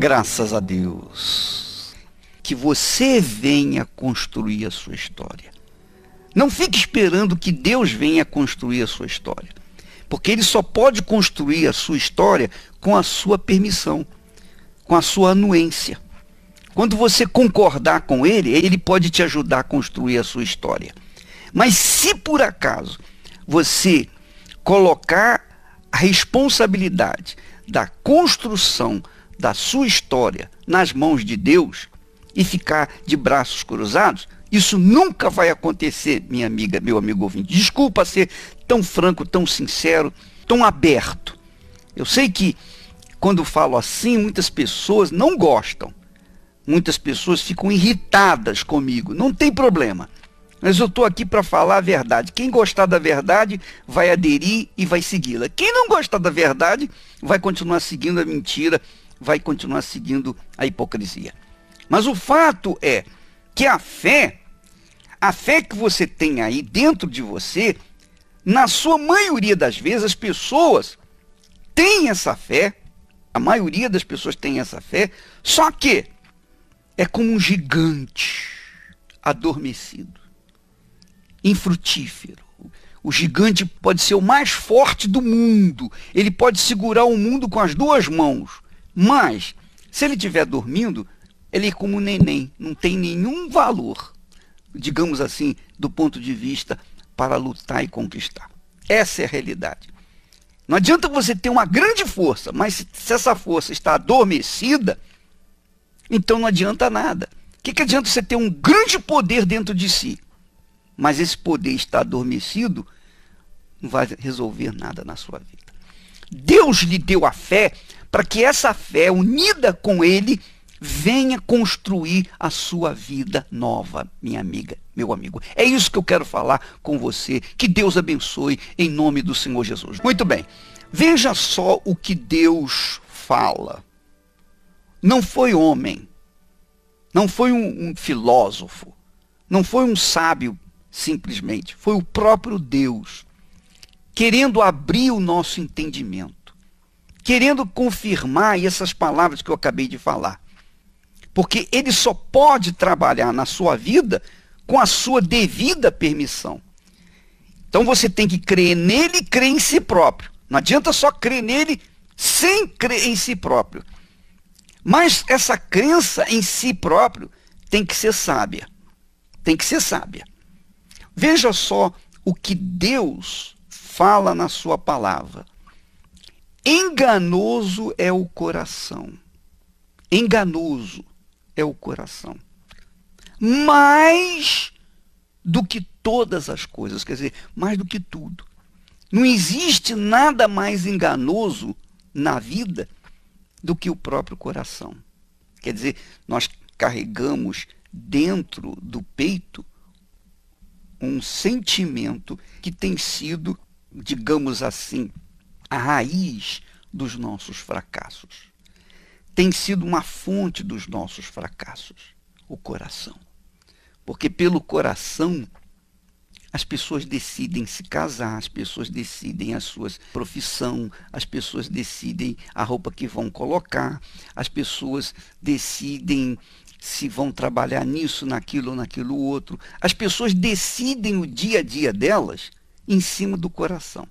Graças a Deus. Que você venha construir a sua história. Não fique esperando que Deus venha construir a sua história. Porque ele só pode construir a sua história com a sua permissão, com a sua anuência. Quando você concordar com ele, ele pode te ajudar a construir a sua história. Mas se por acaso você colocar a responsabilidade da construção da sua história nas mãos de Deus e ficar de braços cruzados, isso nunca vai acontecer, minha amiga, meu amigo ouvinte. Desculpa ser tão franco, tão sincero, tão aberto. Eu sei que quando falo assim, muitas pessoas não gostam. Muitas pessoas ficam irritadas comigo. Não tem problema. Mas eu estou aqui para falar a verdade. Quem gostar da verdade vai aderir e vai segui-la. Quem não gostar da verdade vai continuar seguindo a mentira vai continuar seguindo a hipocrisia. Mas o fato é que a fé, a fé que você tem aí dentro de você, na sua maioria das vezes as pessoas têm essa fé, a maioria das pessoas tem essa fé, só que é como um gigante adormecido, infrutífero. O gigante pode ser o mais forte do mundo, ele pode segurar o mundo com as duas mãos, mas, se ele estiver dormindo, ele é como um neném, não tem nenhum valor, digamos assim, do ponto de vista para lutar e conquistar. Essa é a realidade. Não adianta você ter uma grande força, mas se essa força está adormecida, então não adianta nada. O que, que adianta você ter um grande poder dentro de si? Mas esse poder está adormecido, não vai resolver nada na sua vida. Deus lhe deu a fé para que essa fé, unida com Ele, venha construir a sua vida nova, minha amiga, meu amigo. É isso que eu quero falar com você. Que Deus abençoe em nome do Senhor Jesus. Muito bem. Veja só o que Deus fala. Não foi homem, não foi um, um filósofo, não foi um sábio, simplesmente. Foi o próprio Deus querendo abrir o nosso entendimento querendo confirmar essas palavras que eu acabei de falar. Porque ele só pode trabalhar na sua vida com a sua devida permissão. Então você tem que crer nele e crer em si próprio. Não adianta só crer nele sem crer em si próprio. Mas essa crença em si próprio tem que ser sábia. Tem que ser sábia. Veja só o que Deus fala na sua palavra enganoso é o coração. Enganoso é o coração. Mais do que todas as coisas, quer dizer, mais do que tudo. Não existe nada mais enganoso na vida do que o próprio coração. Quer dizer, nós carregamos dentro do peito um sentimento que tem sido, digamos assim, a raiz dos nossos fracassos. Tem sido uma fonte dos nossos fracassos, o coração. Porque pelo coração as pessoas decidem se casar, as pessoas decidem a sua profissão, as pessoas decidem a roupa que vão colocar, as pessoas decidem se vão trabalhar nisso, naquilo ou naquilo outro. As pessoas decidem o dia a dia delas em cima do coração.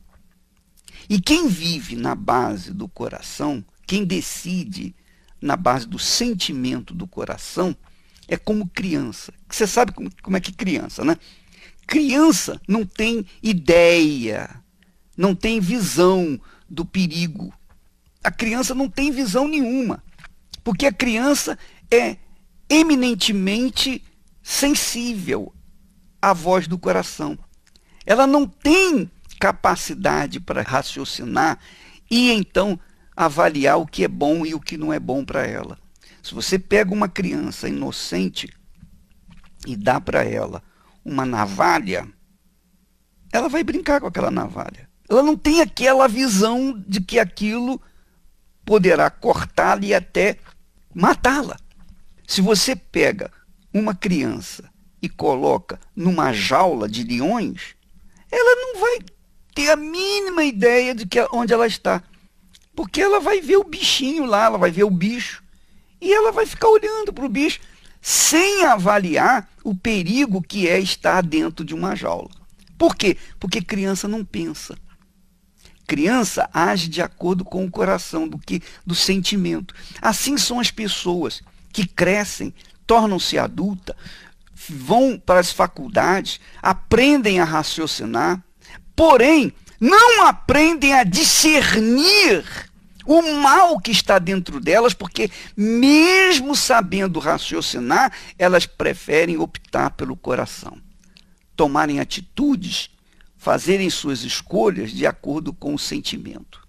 E quem vive na base do coração, quem decide na base do sentimento do coração, é como criança. Você sabe como, como é que criança, né? Criança não tem ideia, não tem visão do perigo. A criança não tem visão nenhuma, porque a criança é eminentemente sensível à voz do coração. Ela não tem capacidade para raciocinar e então avaliar o que é bom e o que não é bom para ela. Se você pega uma criança inocente e dá para ela uma navalha, ela vai brincar com aquela navalha. Ela não tem aquela visão de que aquilo poderá cortá-la e até matá-la. Se você pega uma criança e coloca numa jaula de leões, ela não vai ter a mínima ideia de que, é onde ela está. Porque ela vai ver o bichinho lá, ela vai ver o bicho. E ela vai ficar olhando para o bicho sem avaliar o perigo que é estar dentro de uma jaula. Por quê? Porque criança não pensa. Criança age de acordo com o coração, do que do sentimento. Assim são as pessoas que crescem, tornam-se adulta, vão para as faculdades, aprendem a raciocinar, porém não aprendem a discernir o mal que está dentro delas, porque mesmo sabendo raciocinar, elas preferem optar pelo coração, tomarem atitudes, fazerem suas escolhas de acordo com o sentimento.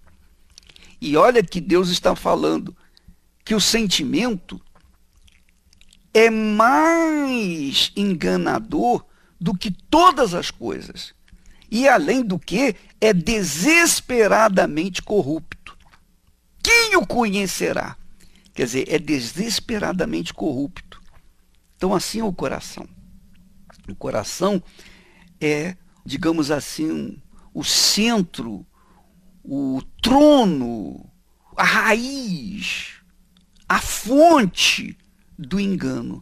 E olha que Deus está falando que o sentimento é mais enganador do que todas as coisas e, além do que, é desesperadamente corrupto. Quem o conhecerá? Quer dizer, é desesperadamente corrupto. Então, assim é o coração. O coração é, digamos assim, o centro, o trono, a raiz, a fonte do engano.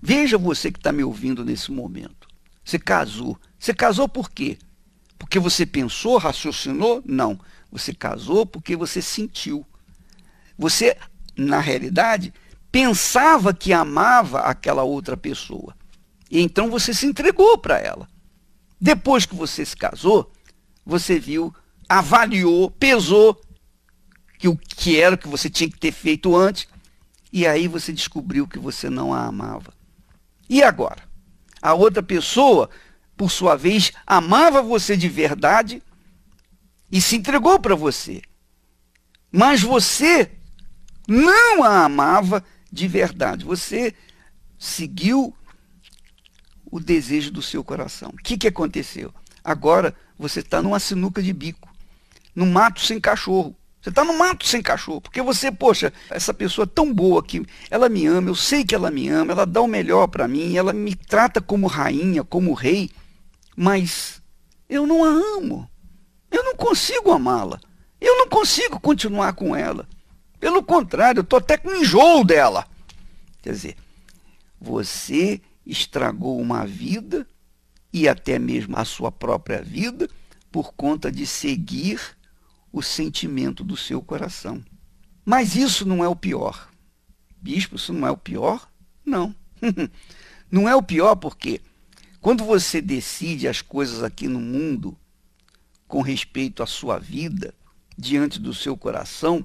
Veja você que está me ouvindo nesse momento. Você casou, você casou por quê? Porque você pensou, raciocinou? Não. Você casou porque você sentiu. Você, na realidade, pensava que amava aquela outra pessoa. E então você se entregou para ela. Depois que você se casou, você viu, avaliou, pesou que o que era o que você tinha que ter feito antes, e aí você descobriu que você não a amava. E agora? A outra pessoa por sua vez, amava você de verdade e se entregou para você. Mas você não a amava de verdade. Você seguiu o desejo do seu coração. O que, que aconteceu? Agora você está numa sinuca de bico, no mato sem cachorro. Você está no mato sem cachorro, porque você, poxa, essa pessoa tão boa que ela me ama, eu sei que ela me ama, ela dá o melhor para mim, ela me trata como rainha, como rei, mas eu não a amo. Eu não consigo amá-la. Eu não consigo continuar com ela. Pelo contrário, eu estou até com enjoo dela. Quer dizer, você estragou uma vida e até mesmo a sua própria vida por conta de seguir o sentimento do seu coração. Mas isso não é o pior. Bispo, isso não é o pior? Não. não é o pior porque quando você decide as coisas aqui no mundo com respeito à sua vida, diante do seu coração,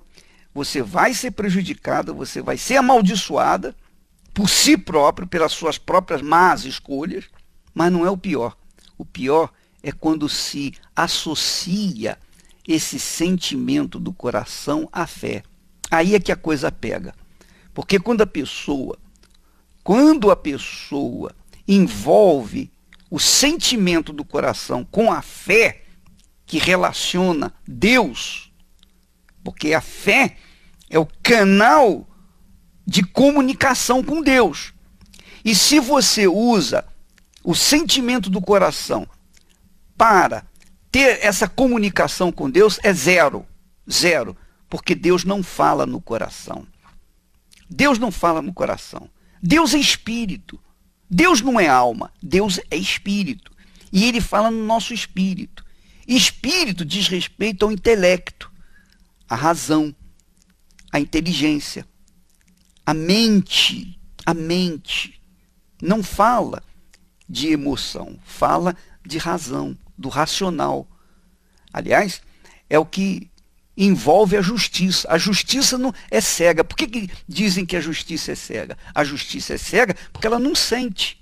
você vai ser prejudicada, você vai ser amaldiçoada por si próprio, pelas suas próprias más escolhas, mas não é o pior. O pior é quando se associa esse sentimento do coração à fé. Aí é que a coisa pega. Porque quando a pessoa, quando a pessoa envolve o sentimento do coração com a fé que relaciona Deus, porque a fé é o canal de comunicação com Deus. E se você usa o sentimento do coração para ter essa comunicação com Deus, é zero. Zero. Porque Deus não fala no coração. Deus não fala no coração. Deus é espírito. Deus não é alma, Deus é espírito. E ele fala no nosso espírito. Espírito diz respeito ao intelecto, à razão, à inteligência, à mente. A mente não fala de emoção, fala de razão, do racional. Aliás, é o que envolve a justiça. A justiça não é cega. Por que, que dizem que a justiça é cega? A justiça é cega porque ela não sente.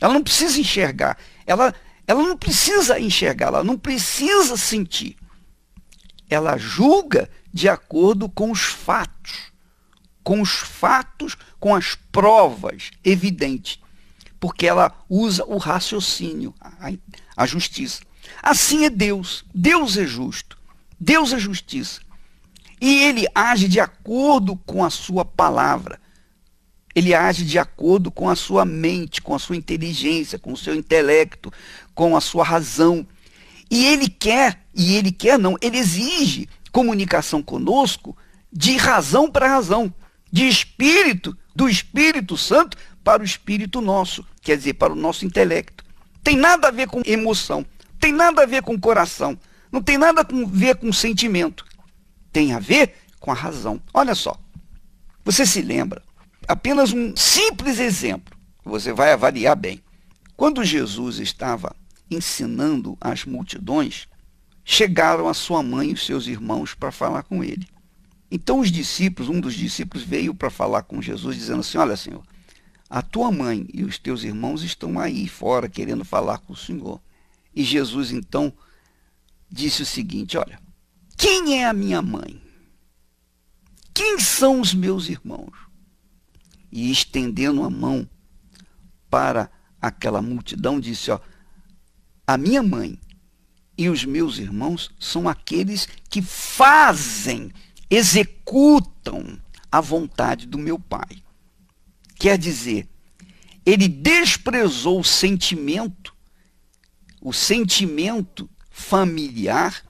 Ela não precisa enxergar. Ela, ela não precisa enxergar, ela não precisa sentir. Ela julga de acordo com os fatos. Com os fatos, com as provas evidentes. Porque ela usa o raciocínio, a, a justiça. Assim é Deus. Deus é justo. Deus é justiça. E ele age de acordo com a sua palavra. Ele age de acordo com a sua mente, com a sua inteligência, com o seu intelecto, com a sua razão. E ele quer, e ele quer não, ele exige comunicação conosco de razão para razão, de espírito, do Espírito Santo para o espírito nosso, quer dizer, para o nosso intelecto. Tem nada a ver com emoção, tem nada a ver com coração. Não tem nada a ver com sentimento. Tem a ver com a razão. Olha só. Você se lembra? Apenas um simples exemplo. Você vai avaliar bem. Quando Jesus estava ensinando as multidões, chegaram a sua mãe e os seus irmãos para falar com ele. Então os discípulos, um dos discípulos veio para falar com Jesus dizendo assim: "Olha, Senhor, a tua mãe e os teus irmãos estão aí fora querendo falar com o Senhor". E Jesus então disse o seguinte: Olha, quem é a minha mãe? Quem são os meus irmãos? E estendendo a mão para aquela multidão, disse: Ó, a minha mãe e os meus irmãos são aqueles que fazem, executam a vontade do meu Pai. Quer dizer, ele desprezou o sentimento, o sentimento familiar,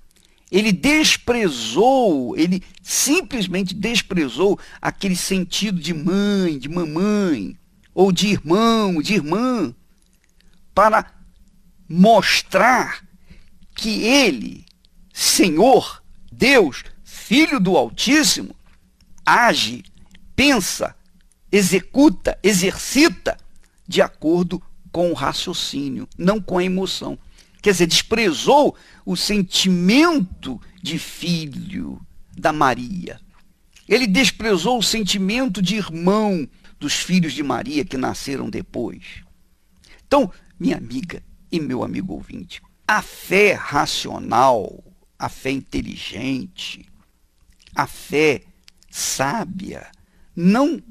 ele desprezou, ele simplesmente desprezou aquele sentido de mãe, de mamãe, ou de irmão, de irmã, para mostrar que ele, Senhor, Deus, Filho do Altíssimo, age, pensa, executa, exercita de acordo com o raciocínio, não com a emoção. Quer dizer, desprezou o sentimento de filho da Maria. Ele desprezou o sentimento de irmão dos filhos de Maria que nasceram depois. Então, minha amiga e meu amigo ouvinte, a fé racional, a fé inteligente, a fé sábia, não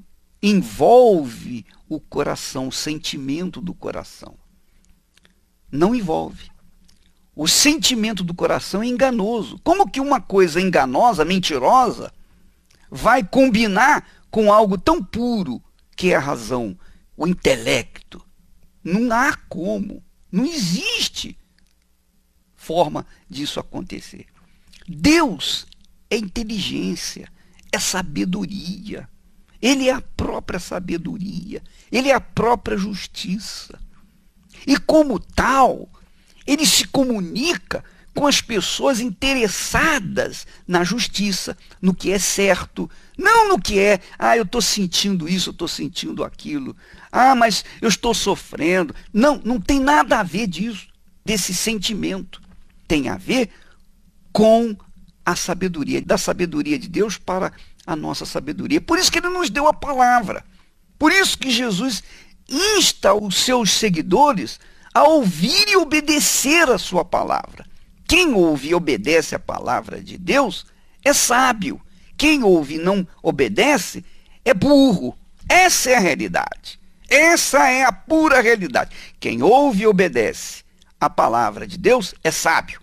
envolve o coração, o sentimento do coração. Não envolve. O sentimento do coração é enganoso. Como que uma coisa enganosa, mentirosa, vai combinar com algo tão puro que é a razão, o intelecto? Não há como. Não existe forma disso acontecer. Deus é inteligência, é sabedoria. Ele é a própria sabedoria, ele é a própria justiça. E como tal, ele se comunica com as pessoas interessadas na justiça, no que é certo, não no que é, ah, eu estou sentindo isso, eu estou sentindo aquilo, ah, mas eu estou sofrendo. Não, não tem nada a ver disso, desse sentimento. Tem a ver com a sabedoria, da sabedoria de Deus para a nossa sabedoria. Por isso que ele nos deu a palavra. Por isso que Jesus insta os seus seguidores a ouvir e obedecer a sua palavra. Quem ouve e obedece a palavra de Deus é sábio. Quem ouve e não obedece é burro. Essa é a realidade. Essa é a pura realidade. Quem ouve e obedece a palavra de Deus é sábio.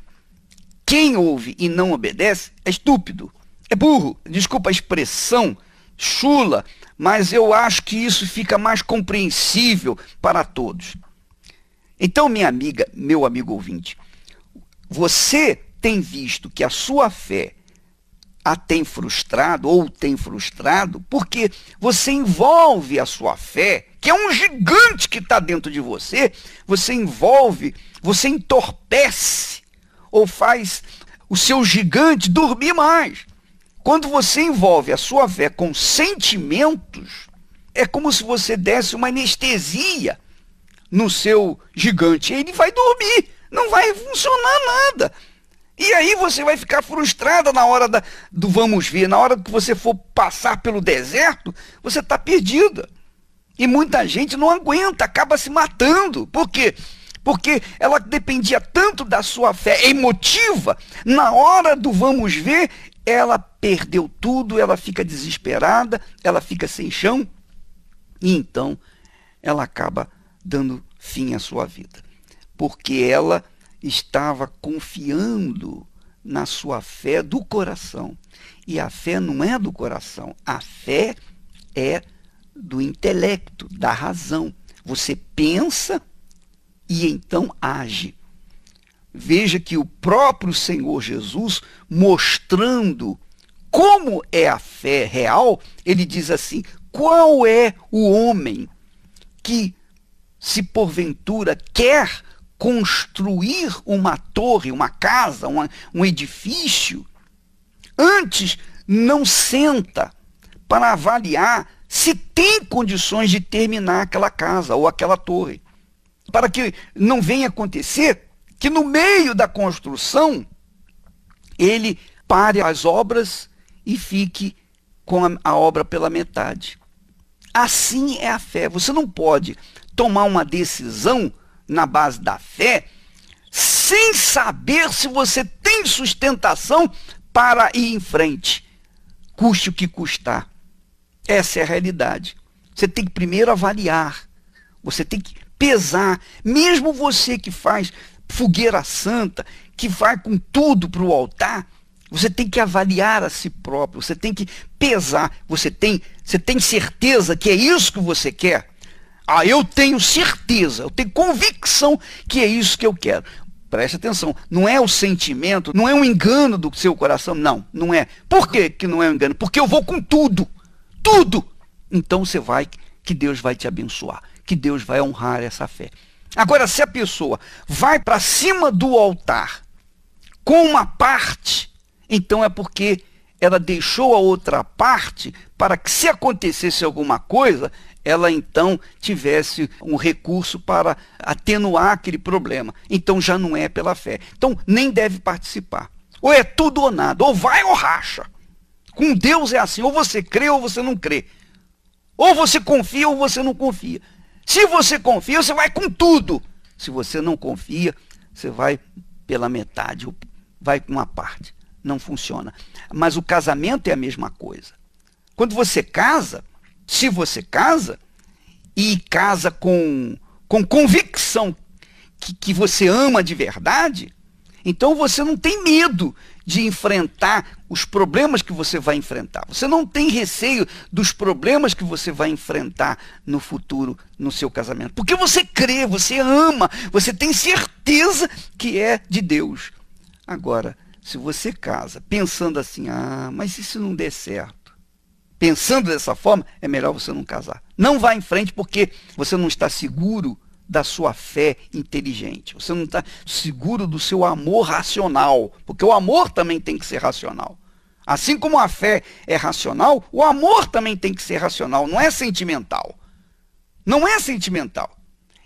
Quem ouve e não obedece é estúpido, é burro. Desculpa a expressão chula, mas eu acho que isso fica mais compreensível para todos. Então, minha amiga, meu amigo ouvinte, você tem visto que a sua fé a tem frustrado ou tem frustrado porque você envolve a sua fé, que é um gigante que está dentro de você, você envolve, você entorpece ou faz o seu gigante dormir mais. Quando você envolve a sua fé com sentimentos, é como se você desse uma anestesia no seu gigante. Ele vai dormir, não vai funcionar nada. E aí você vai ficar frustrada na hora da, do vamos ver, na hora que você for passar pelo deserto, você está perdida. E muita gente não aguenta, acaba se matando. Por quê? Porque ela dependia tanto da sua fé emotiva, na hora do vamos ver, ela perdeu tudo, ela fica desesperada, ela fica sem chão, e então ela acaba dando fim à sua vida, porque ela estava confiando na sua fé do coração. E a fé não é do coração, a fé é do intelecto, da razão. Você pensa e então age. Veja que o próprio Senhor Jesus, mostrando como é a fé real, ele diz assim: qual é o homem que se porventura quer construir uma torre, uma casa, uma, um edifício, antes não senta para avaliar se tem condições de terminar aquela casa ou aquela torre. Para que não venha acontecer que no meio da construção ele pare as obras e fique com a, a obra pela metade. Assim é a fé. Você não pode tomar uma decisão na base da fé sem saber se você tem sustentação para ir em frente, custe o que custar. Essa é a realidade. Você tem que primeiro avaliar, você tem que pesar, mesmo você que faz fogueira santa, que vai com tudo para o altar, você tem que avaliar a si próprio, você tem que pesar, você tem, você tem certeza que é isso que você quer? Ah, eu tenho certeza, eu tenho convicção que é isso que eu quero. Preste atenção, não é o sentimento, não é um engano do seu coração, não, não é. Por que, que não é um engano? Porque eu vou com tudo, tudo. Então você vai, que Deus vai te abençoar, que Deus vai honrar essa fé. Agora, se a pessoa vai para cima do altar com uma parte, então é porque ela deixou a outra parte para que, se acontecesse alguma coisa, ela então tivesse um recurso para atenuar aquele problema. Então já não é pela fé. Então nem deve participar. Ou é tudo ou nada, ou vai ou racha. Com Deus é assim, ou você crê ou você não crê. Ou você confia ou você não confia. Se você confia, você vai com tudo. Se você não confia, você vai pela metade, ou vai com uma parte. Não funciona. Mas o casamento é a mesma coisa. Quando você casa, se você casa e casa com, com convicção que, que você ama de verdade, então você não tem medo de enfrentar os problemas que você vai enfrentar. Você não tem receio dos problemas que você vai enfrentar no futuro no seu casamento. Porque você crê, você ama, você tem certeza que é de Deus. Agora, se você casa pensando assim, ah, mas e se não der certo? pensando dessa forma, é melhor você não casar. Não vá em frente porque você não está seguro da sua fé inteligente. Você não está seguro do seu amor racional. Porque o amor também tem que ser racional. Assim como a fé é racional, o amor também tem que ser racional, não é sentimental. Não é sentimental.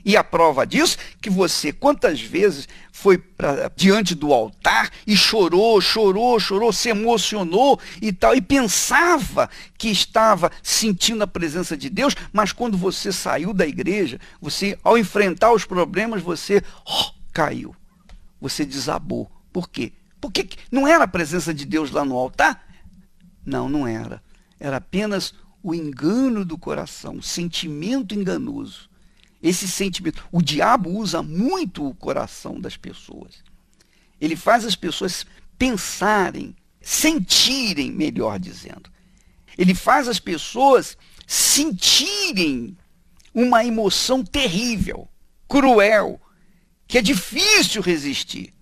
E a prova disso, que você quantas vezes foi pra, diante do altar e chorou, chorou, chorou, se emocionou e tal, e pensava que estava sentindo a presença de Deus, mas quando você saiu da igreja, você, ao enfrentar os problemas, você oh, caiu, você desabou. Por quê? Porque não era a presença de Deus lá no altar? Não, não era. Era apenas o engano do coração, o sentimento enganoso esse sentimento. O diabo usa muito o coração das pessoas. Ele faz as pessoas pensarem, sentirem, melhor dizendo. Ele faz as pessoas sentirem uma emoção terrível, cruel, que é difícil resistir.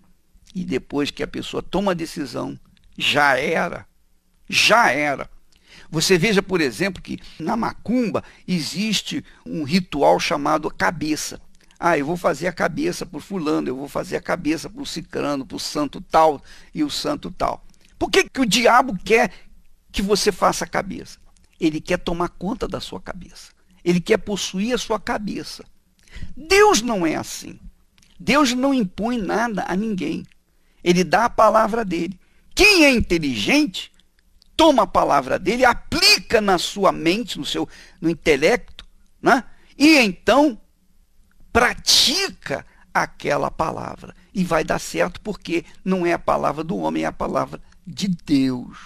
E depois que a pessoa toma a decisão, já era. Já era. Você veja, por exemplo, que na macumba existe um ritual chamado cabeça. Ah, eu vou fazer a cabeça por fulano, eu vou fazer a cabeça por cicrano, por santo tal e o santo tal. Por que, que o diabo quer que você faça a cabeça? Ele quer tomar conta da sua cabeça. Ele quer possuir a sua cabeça. Deus não é assim. Deus não impõe nada a ninguém. Ele dá a palavra dele. Quem é inteligente toma a palavra dele, aplica na sua mente, no seu no intelecto, né? e então pratica aquela palavra. E vai dar certo porque não é a palavra do homem, é a palavra de Deus.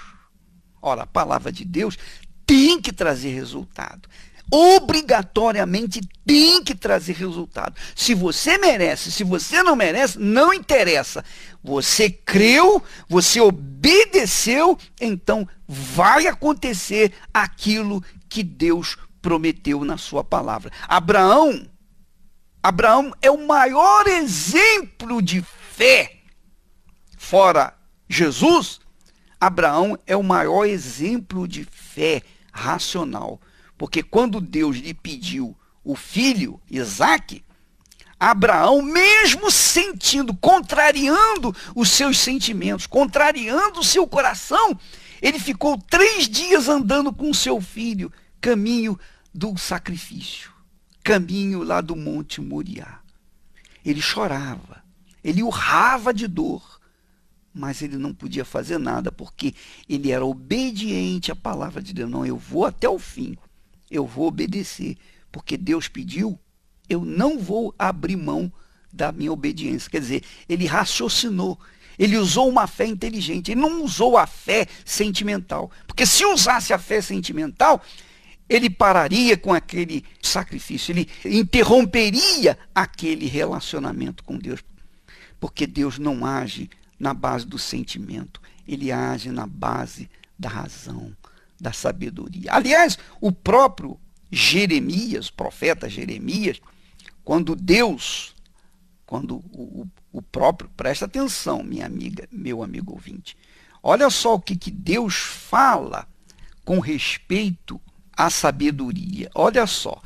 Ora, a palavra de Deus tem que trazer resultado. Obrigatoriamente tem que trazer resultado. Se você merece, se você não merece, não interessa. Você creu, você obedeceu, então vai acontecer aquilo que Deus prometeu na sua palavra. Abraão, Abraão é o maior exemplo de fé. Fora Jesus, Abraão é o maior exemplo de fé racional. Porque quando Deus lhe pediu o filho, Isaac, Abraão, mesmo sentindo, contrariando os seus sentimentos, contrariando o seu coração, ele ficou três dias andando com seu filho, caminho do sacrifício, caminho lá do Monte Moriá. Ele chorava, ele urrava de dor, mas ele não podia fazer nada porque ele era obediente à palavra de Deus. Não, eu vou até o fim, eu vou obedecer, porque Deus pediu, eu não vou abrir mão da minha obediência. Quer dizer, ele raciocinou, ele usou uma fé inteligente, ele não usou a fé sentimental. Porque se usasse a fé sentimental, ele pararia com aquele sacrifício, ele interromperia aquele relacionamento com Deus. Porque Deus não age na base do sentimento, ele age na base da razão, da sabedoria. Aliás, o próprio Jeremias, profeta Jeremias, quando Deus, quando o, o próprio, presta atenção, minha amiga, meu amigo ouvinte. Olha só o que, que Deus fala com respeito à sabedoria. Olha só.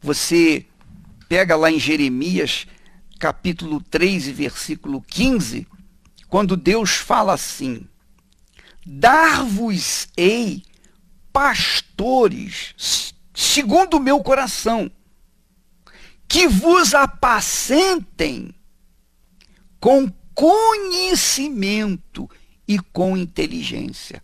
Você pega lá em Jeremias, capítulo 3, versículo 15, quando Deus fala assim: Dar-vos-ei pastores, segundo o meu coração, que vos apacentem com conhecimento e com inteligência.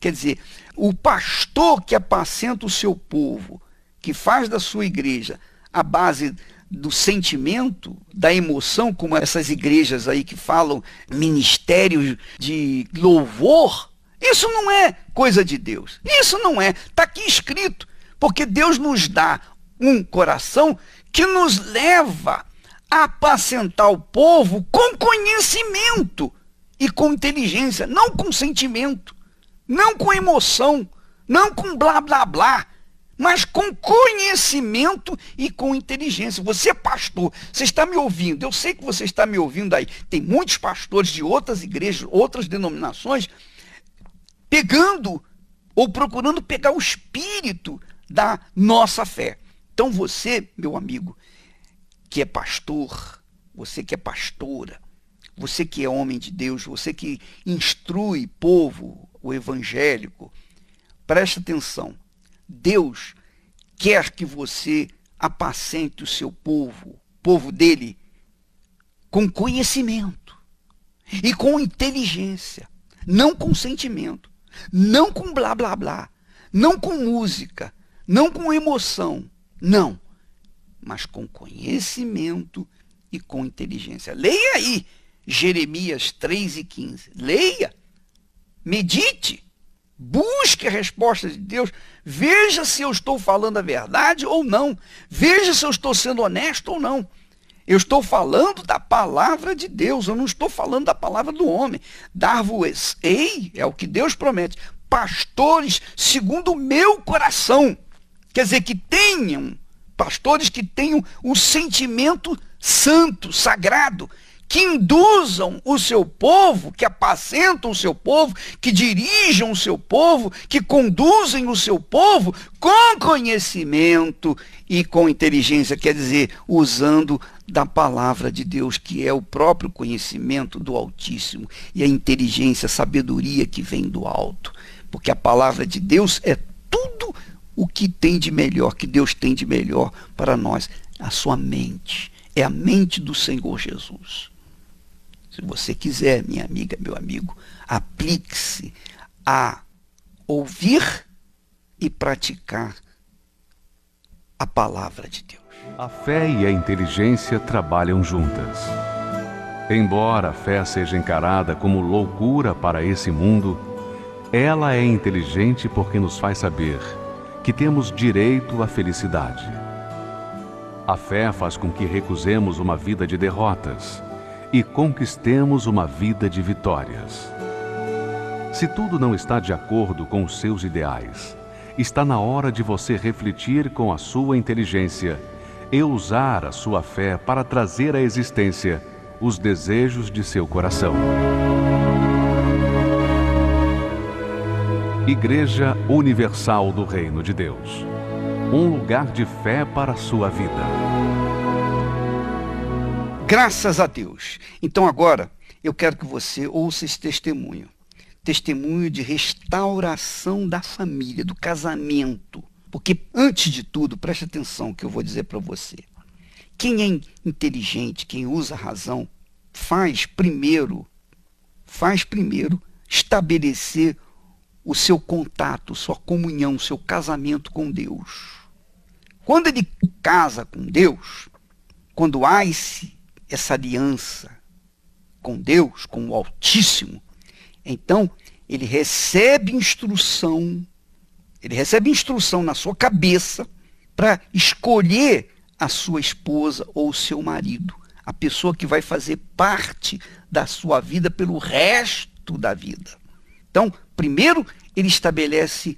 Quer dizer, o pastor que apacenta o seu povo, que faz da sua igreja a base do sentimento, da emoção, como essas igrejas aí que falam ministérios de louvor, isso não é coisa de Deus. Isso não é. Está aqui escrito. Porque Deus nos dá um coração que nos leva apacentar o povo com conhecimento e com inteligência, não com sentimento, não com emoção, não com blá blá blá, mas com conhecimento e com inteligência. Você pastor, você está me ouvindo, eu sei que você está me ouvindo aí. Tem muitos pastores de outras igrejas, outras denominações, pegando ou procurando pegar o espírito da nossa fé. Então você, meu amigo, que é pastor, você que é pastora, você que é homem de Deus, você que instrui povo, o evangélico, preste atenção. Deus quer que você apacente o seu povo, povo dele, com conhecimento e com inteligência, não com sentimento, não com blá blá blá, não com música, não com emoção, não, mas com conhecimento e com inteligência. Leia aí Jeremias 3 e 15. Leia, medite, busque a resposta de Deus, veja se eu estou falando a verdade ou não, veja se eu estou sendo honesto ou não. Eu estou falando da palavra de Deus, eu não estou falando da palavra do homem. Dar-vos, ei, é o que Deus promete, pastores segundo o meu coração. Quer dizer, que tenham pastores que tenham o sentimento santo, sagrado, que induzam o seu povo, que apacentam o seu povo, que dirijam o seu povo, que conduzem o seu povo com conhecimento e com inteligência, quer dizer, usando da palavra de Deus, que é o próprio conhecimento do Altíssimo e a inteligência, a sabedoria que vem do alto, porque a palavra de Deus é tudo o que tem de melhor, que Deus tem de melhor para nós? A sua mente. É a mente do Senhor Jesus. Se você quiser, minha amiga, meu amigo, aplique-se a ouvir e praticar a palavra de Deus. A fé e a inteligência trabalham juntas. Embora a fé seja encarada como loucura para esse mundo, ela é inteligente porque nos faz saber que temos direito à felicidade. A fé faz com que recusemos uma vida de derrotas e conquistemos uma vida de vitórias. Se tudo não está de acordo com os seus ideais, está na hora de você refletir com a sua inteligência e usar a sua fé para trazer à existência os desejos de seu coração. Igreja Universal do Reino de Deus. Um lugar de fé para a sua vida. Graças a Deus. Então agora, eu quero que você ouça esse testemunho. Testemunho de restauração da família, do casamento. Porque antes de tudo, preste atenção que eu vou dizer para você. Quem é inteligente, quem usa a razão, faz primeiro, faz primeiro estabelecer o seu contato, sua comunhão, seu casamento com Deus. Quando ele casa com Deus, quando há esse, essa aliança com Deus, com o Altíssimo, então ele recebe instrução, ele recebe instrução na sua cabeça para escolher a sua esposa ou o seu marido, a pessoa que vai fazer parte da sua vida pelo resto da vida. Então, Primeiro, ele estabelece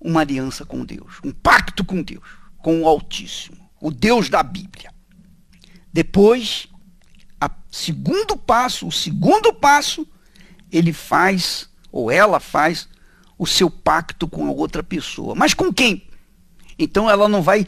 uma aliança com Deus, um pacto com Deus, com o Altíssimo, o Deus da Bíblia. Depois, segundo passo, o segundo passo, ele faz ou ela faz o seu pacto com a outra pessoa. Mas com quem? Então ela não vai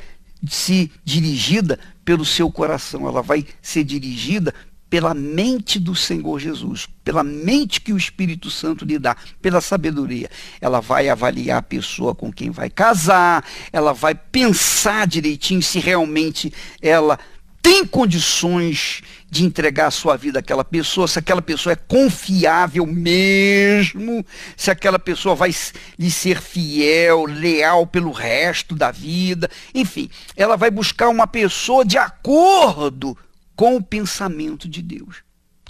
se dirigida pelo seu coração, ela vai ser dirigida pela mente do Senhor Jesus, pela mente que o Espírito Santo lhe dá, pela sabedoria. Ela vai avaliar a pessoa com quem vai casar, ela vai pensar direitinho se realmente ela tem condições de entregar a sua vida àquela pessoa, se aquela pessoa é confiável mesmo, se aquela pessoa vai lhe ser fiel, leal pelo resto da vida, enfim, ela vai buscar uma pessoa de acordo com o pensamento de Deus.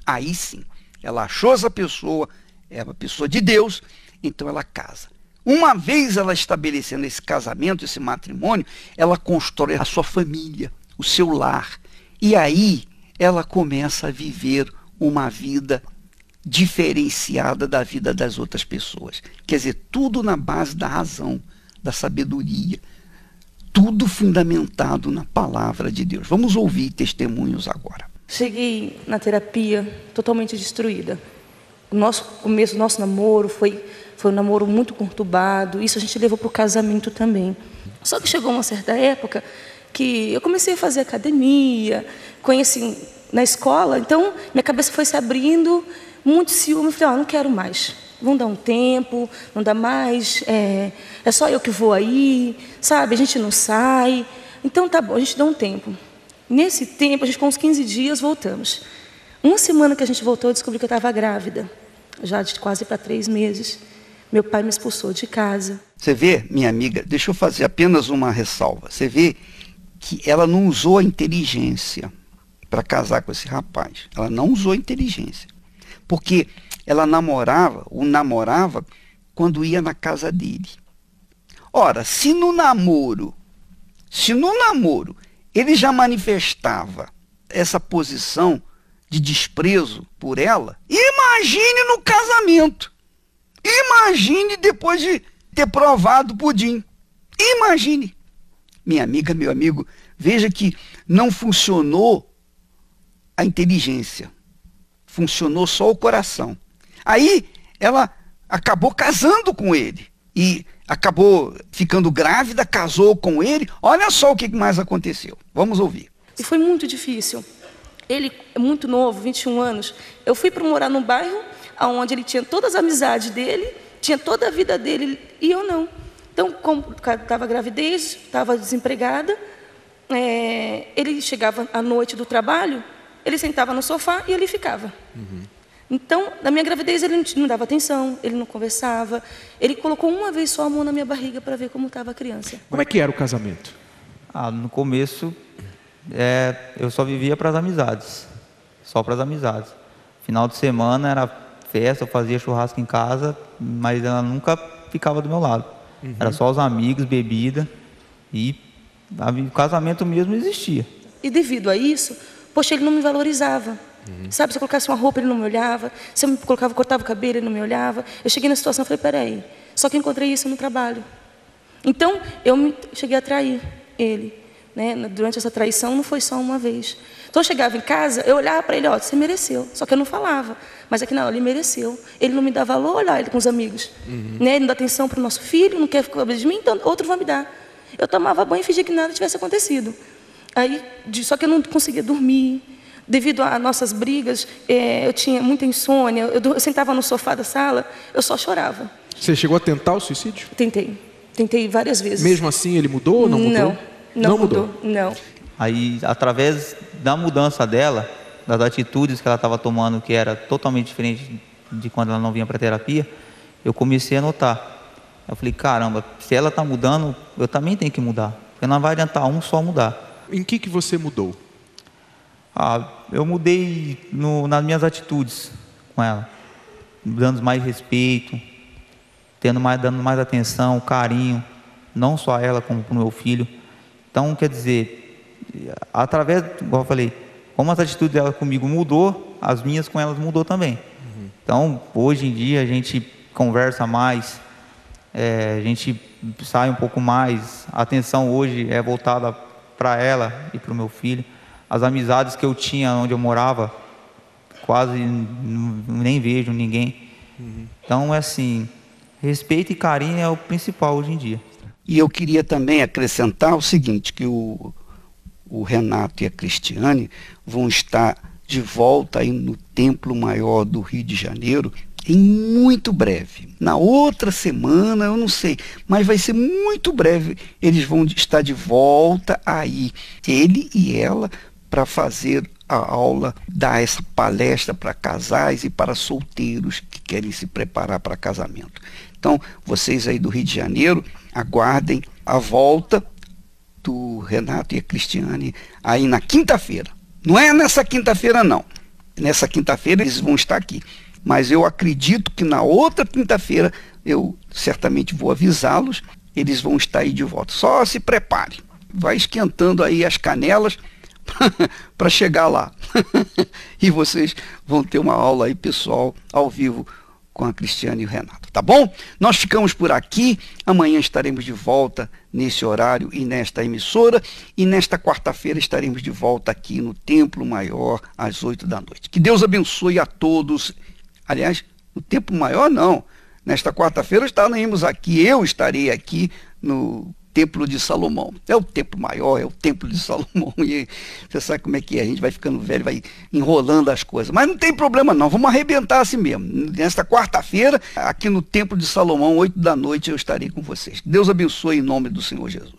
Aí sim, ela achou essa pessoa, é uma pessoa de Deus, então ela casa. Uma vez ela estabelecendo esse casamento, esse matrimônio, ela constrói a sua família, o seu lar. E aí ela começa a viver uma vida diferenciada da vida das outras pessoas. Quer dizer, tudo na base da razão, da sabedoria, tudo fundamentado na palavra de Deus. Vamos ouvir testemunhos agora. Cheguei na terapia totalmente destruída. O nosso começo, o nosso namoro foi foi um namoro muito conturbado. Isso a gente levou para o casamento também. Só que chegou uma certa época que eu comecei a fazer academia, conheci na escola, então minha cabeça foi se abrindo, muito ciúme, eu falei, ah, não quero mais. Vão dar um tempo, não dá mais, é, é só eu que vou aí, sabe? A gente não sai. Então tá bom, a gente dá um tempo. Nesse tempo, a gente com uns 15 dias voltamos. Uma semana que a gente voltou, eu descobri que eu estava grávida, já de quase para três meses. Meu pai me expulsou de casa. Você vê, minha amiga, deixa eu fazer apenas uma ressalva. Você vê que ela não usou a inteligência para casar com esse rapaz. Ela não usou a inteligência. Porque ela namorava, o namorava quando ia na casa dele. Ora, se no namoro, se no namoro ele já manifestava essa posição de desprezo por ela, imagine no casamento. Imagine depois de ter provado o pudim. Imagine. Minha amiga, meu amigo, veja que não funcionou a inteligência. Funcionou só o coração. Aí ela acabou casando com ele e acabou ficando grávida, casou com ele. Olha só o que mais aconteceu. Vamos ouvir. E foi muito difícil. Ele é muito novo, 21 anos. Eu fui para morar num bairro onde ele tinha todas as amizades dele, tinha toda a vida dele e eu não. Então, como estava gravidez, estava desempregada, é, ele chegava à noite do trabalho, ele sentava no sofá e ele ficava. Uhum. Então, na minha gravidez, ele não dava atenção, ele não conversava. Ele colocou uma vez só a mão na minha barriga para ver como estava a criança. Como é que era o casamento? Ah, no começo, é, eu só vivia para as amizades. Só para as amizades. Final de semana era festa, eu fazia churrasco em casa, mas ela nunca ficava do meu lado. Uhum. Era só os amigos, bebida. E o casamento mesmo existia. E devido a isso, poxa, ele não me valorizava. Uhum. Sabe, se eu colocasse uma roupa, ele não me olhava. Se eu me colocava, cortava o cabelo, ele não me olhava. Eu cheguei na situação e falei, peraí, só que encontrei isso no trabalho. Então, eu me, cheguei a trair ele. Né? Durante essa traição, não foi só uma vez. Então, eu chegava em casa, eu olhava para ele, ó, você mereceu. Só que eu não falava. Mas aqui, é não, ele mereceu. Ele não me dá valor, olha ele com os amigos. Uhum. Né? Ele não dá atenção para o nosso filho, não quer ficar de mim, então outro vai me dar. Eu tomava banho e fingia que nada tivesse acontecido. Aí, só que eu não conseguia dormir devido a nossas brigas, é, eu tinha muita insônia, eu, eu, sentava no sofá da sala, eu só chorava. Você chegou a tentar o suicídio? Tentei, tentei várias vezes. Mesmo assim, ele mudou ou não mudou? Não, não, não mudou, mudou, não. Aí, através da mudança dela, das atitudes que ela estava tomando, que era totalmente diferente de quando ela não vinha para terapia, eu comecei a notar. Eu falei, caramba, se ela está mudando, eu também tenho que mudar. Porque não vai adiantar um só mudar. Em que, que você mudou? Ah, eu mudei no, nas minhas atitudes com ela, dando mais respeito, tendo mais, dando mais atenção, carinho, não só a ela como para o meu filho. Então, quer dizer, através, igual eu falei, como as atitudes dela comigo mudou, as minhas com elas mudou também. Uhum. Então, hoje em dia a gente conversa mais, é, a gente sai um pouco mais. A atenção hoje é voltada para ela e para o meu filho. As amizades que eu tinha onde eu morava, quase nem vejo ninguém. Uhum. Então, é assim, respeito e carinho é o principal hoje em dia. E eu queria também acrescentar o seguinte, que o, o Renato e a Cristiane vão estar de volta aí no Templo Maior do Rio de Janeiro em muito breve. Na outra semana, eu não sei, mas vai ser muito breve. Eles vão estar de volta aí, ele e ela, para fazer a aula, dar essa palestra para casais e para solteiros que querem se preparar para casamento. Então, vocês aí do Rio de Janeiro, aguardem a volta do Renato e a Cristiane aí na quinta-feira. Não é nessa quinta-feira, não. Nessa quinta-feira eles vão estar aqui. Mas eu acredito que na outra quinta-feira eu certamente vou avisá-los. Eles vão estar aí de volta. Só se prepare. Vai esquentando aí as canelas para chegar lá. e vocês vão ter uma aula aí pessoal ao vivo com a Cristiane e o Renato, tá bom? Nós ficamos por aqui, amanhã estaremos de volta nesse horário e nesta emissora, e nesta quarta-feira estaremos de volta aqui no Templo Maior às oito da noite. Que Deus abençoe a todos. Aliás, no Templo Maior não. Nesta quarta-feira estaremos aqui, eu estarei aqui no Templo de Salomão. É o templo maior, é o Templo de Salomão. E você sabe como é que é, a gente vai ficando velho, vai enrolando as coisas. Mas não tem problema não, vamos arrebentar assim mesmo. Nesta quarta-feira, aqui no Templo de Salomão, oito da noite, eu estarei com vocês. Deus abençoe em nome do Senhor Jesus.